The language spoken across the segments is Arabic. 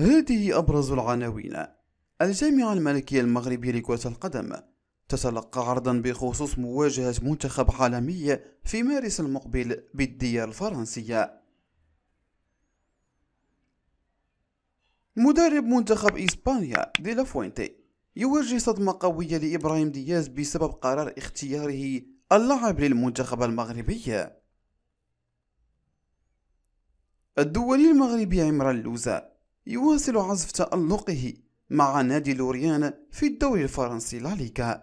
هذه أبرز العناوين الجامعة الملكية المغربية لكرة القدم تتلقى عرضا بخصوص مواجهة منتخب عالمي في مارس المقبل بالديار الفرنسية مدرب منتخب إسبانيا دي لافوينتي يواجه صدمة قوية لإبراهيم دياز بسبب قرار اختياره اللعب للمنتخب المغربي الدولي المغربي عمران لوزا يواصل عزف تألقه مع نادي لوريان في الدوري الفرنسي لاليغا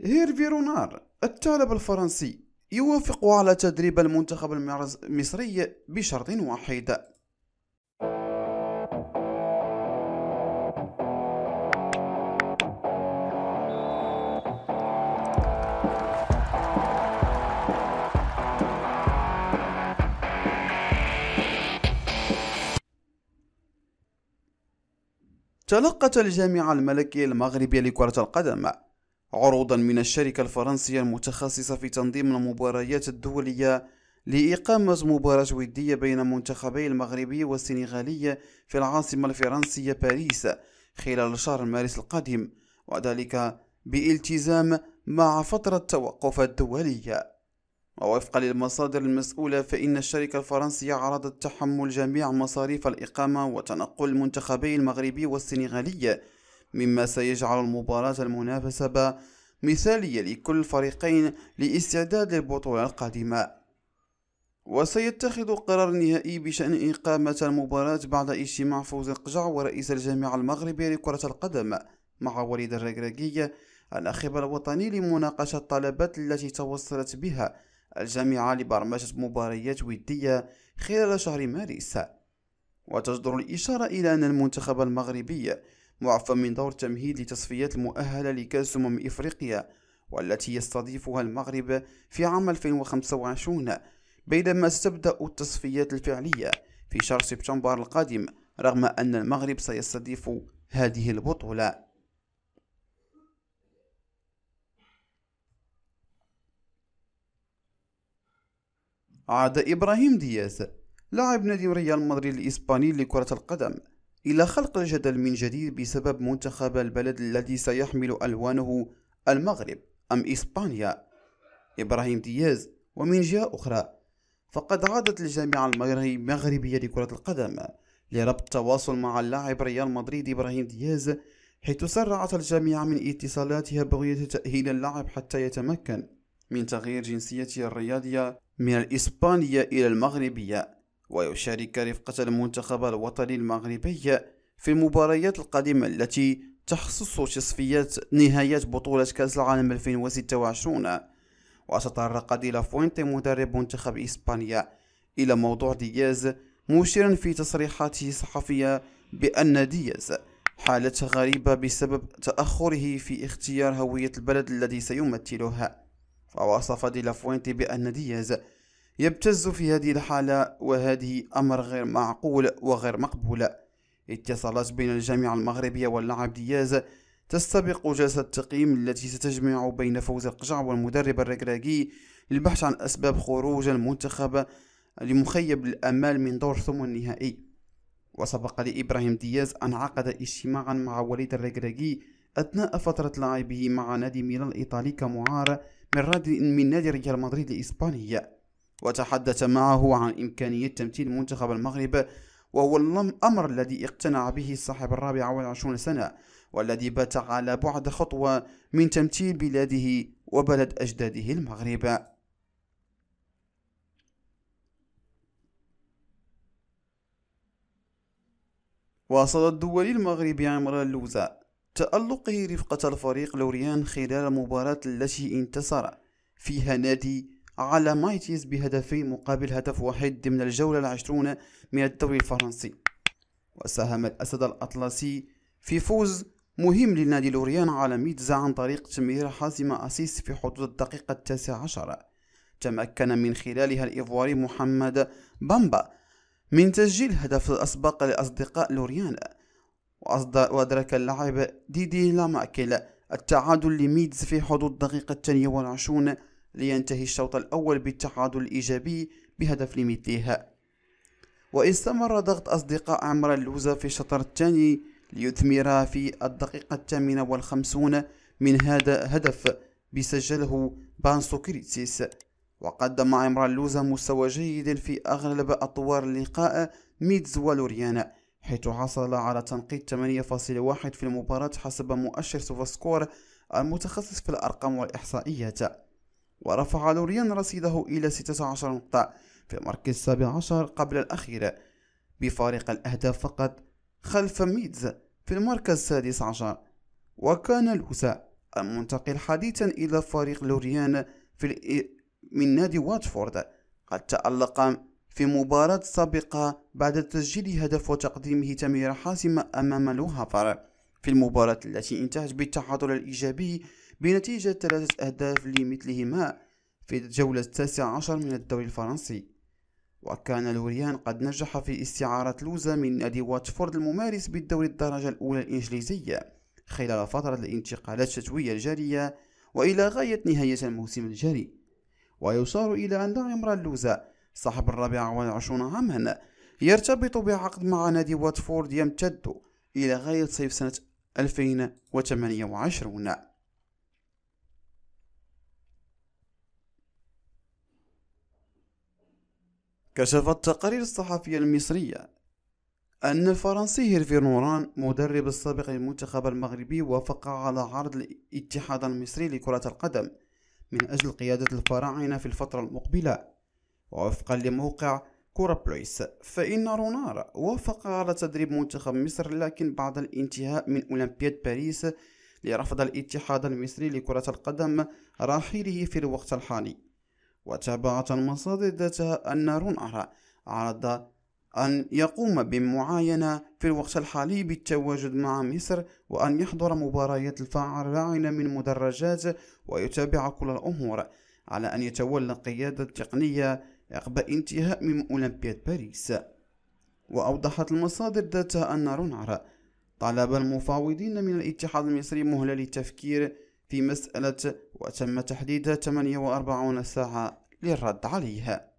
هيرفي رونار الثعلب الفرنسي يوافق على تدريب المنتخب المصري بشرط واحد تلقت الجامعة الملكية المغربية لكرة القدم عروضا من الشركة الفرنسية المتخصصة في تنظيم المباريات الدولية لإقامة مباراة ودية بين منتخبي المغربي والسنغالي في العاصمة الفرنسية باريس خلال شهر مارس القادم وذلك بالتزام مع فترة التوقف الدولية ووفقا للمصادر المسؤولة فإن الشركة الفرنسية عرضت تحمل جميع مصاريف الإقامة وتنقل المنتخبين المغربي والسنغالي مما سيجعل المباراة المنافسة مثالية لكل الفريقين لإستعداد للبطولة القادمة وسيتخذ قرار نهائي بشأن إقامة المباراة بعد اجتماع فوز القجع ورئيس الجامعة المغربي لكرة القدم مع وليد الركراكية الناخب الوطني لمناقشة الطلبات التي توصلت بها الجامعة لبرمجة مباريات ودية خلال شهر مارس وتجدر الإشارة إلى أن المنتخب المغربي معفى من دور تمهيد لتصفيات المؤهلة لكأس أمم إفريقيا والتي يستضيفها المغرب في عام 2025 بينما ستبدأ التصفيات الفعلية في شهر سبتمبر القادم رغم أن المغرب سيستضيف هذه البطولة عاد إبراهيم دياز لاعب نادي ريال مدريد الإسباني لكرة القدم إلى خلق الجدل من جديد بسبب منتخب البلد الذي سيحمل ألوانه المغرب أم إسبانيا إبراهيم دياز ومن جهة أخرى فقد عادت الجامعة المغربية لكرة القدم لربط التواصل مع اللاعب ريال مدريد إبراهيم دياز حيث سرعت الجامعة من اتصالاتها بغية تأهيل اللاعب حتى يتمكن من تغيير جنسيته الرياضية من الإسبانية إلى المغربية ويشارك رفقة المنتخب الوطني المغربي في المباريات القادمة التي تخصص تصفيات نهايات بطولة كأس العالم 2026 وتطرق ديلا فوينتي مدرب منتخب إسبانيا إلى موضوع دياز مشيرا في تصريحاته الصحفية بأن دياز حالة غريبة بسبب تأخره في اختيار هوية البلد الذي سيمثلها ووصف دي لافوينتي بأن دياز يبتز في هذه الحالة وهذه أمر غير معقول وغير مقبول اتصالات بين الجامعة المغربية واللاعب دياز تستبق جلسة التقييم التي ستجمع بين فوز القجع والمدرب الركراكي للبحث عن أسباب خروج المنتخب لمخيب الأمال من دور ثم النهائي وسبق لإبراهيم دياز أن عقد اجتماعا مع وليد الركراكي أثناء فترة لعبه مع نادي ميلان الإيطالي كمعار من رادي من نادي ريال مدريد الإسباني وتحدث معه عن إمكانية تمثيل منتخب المغرب وهو الأمر الذي اقتنع به صاحب الرابعة والعشرون سنة والذي بات على بعد خطوة من تمثيل بلاده وبلد أجداده المغرب واصل الدولي المغربي عمران اللوزه تألقه رفقة الفريق لوريان خلال مباراة التي انتصر فيها نادي على مايتيز بهدفين مقابل هدف واحد ضمن الجولة العشرون من الدوري الفرنسي وساهم الأسد الأطلسي في فوز مهم لنادي لوريان على ميتزا عن طريق تمرير حاسمة أسيس في حدود الدقيقة التاسعة عشرة تمكن من خلالها الإيفواري محمد بامبا من تسجيل هدف الأسبق لأصدقاء لوريان وأدرك اللاعب ديدي لاماكل التعادل لميدز في حدود الدقيقة الثانية والعشرون لينتهي الشوط الأول بالتعادل الإيجابي بهدف لميدليها واستمر ضغط أصدقاء عمر اللوزة في الشطر الثاني ليثمر في الدقيقة الثامنة والخمسون من هذا هدف بسجله بانسو كريتسيس وقدم عمر اللوزة مستوى جيد في أغلب أطوار اللقاء ميدز ولوريانا حيث حصل على تنقيط 8.1 في المباراة حسب مؤشر سوفاسكور المتخصص في الأرقام والإحصائيات ورفع لوريان رصيده إلى 16 نقطة في المركز 17 قبل الأخير بفارق الأهداف فقط خلف ميدز في المركز 16 وكان لوسا المنتقل حديثا إلى فريق لوريان في من نادي واتفورد قد تألق في مباراة سابقة بعد تسجيل هدف وتقديمه تمريرة حاسمة أمام لوهافر في المباراة التي انتهت بالتعادل الإيجابي بنتيجة ثلاثة أهداف لمثلهما في الجولة التاسعة عشر من الدوري الفرنسي وكان لوريان قد نجح في استعارة لوزا من نادي واتفورد الممارس بالدوري الدرجة الأولى الإنجليزية خلال فترة الانتقالات الشتوية الجارية وإلى غاية نهاية الموسم الجاري ويشار إلى أن لا عمر لوزا صاحب الرابعة والعشرون عاما يرتبط بعقد مع نادي واتفورد يمتد إلى غاية صيف سنة 2028 كشفت التقارير الصحفية المصرية أن الفرنسي هيرفي نوران مدرب السابق للمنتخب المغربي وافق على عرض الاتحاد المصري لكرة القدم من أجل قيادة الفراعنة في الفترة المقبلة وفقا لموقع كورا بلويس فإن رونار وافق على تدريب منتخب مصر لكن بعد الانتهاء من أولمبياد باريس لرفض الاتحاد المصري لكرة القدم راحله في الوقت الحالي وتابعت المصادر ذاتها أن رونار عرض أن يقوم بمعاينة في الوقت الحالي بالتواجد مع مصر وأن يحضر مباريات الفاعل الراعنة من مدرجات ويتابع كل الأمور على أن يتولى القيادة التقنية عقب انتهاء من أولمبياد باريس وأوضحت المصادر ذاتها أن رونار طلب المفاوضين من الاتحاد المصري مهلة للتفكير في مسألة وتم تحديدها 48 ساعة للرد عليها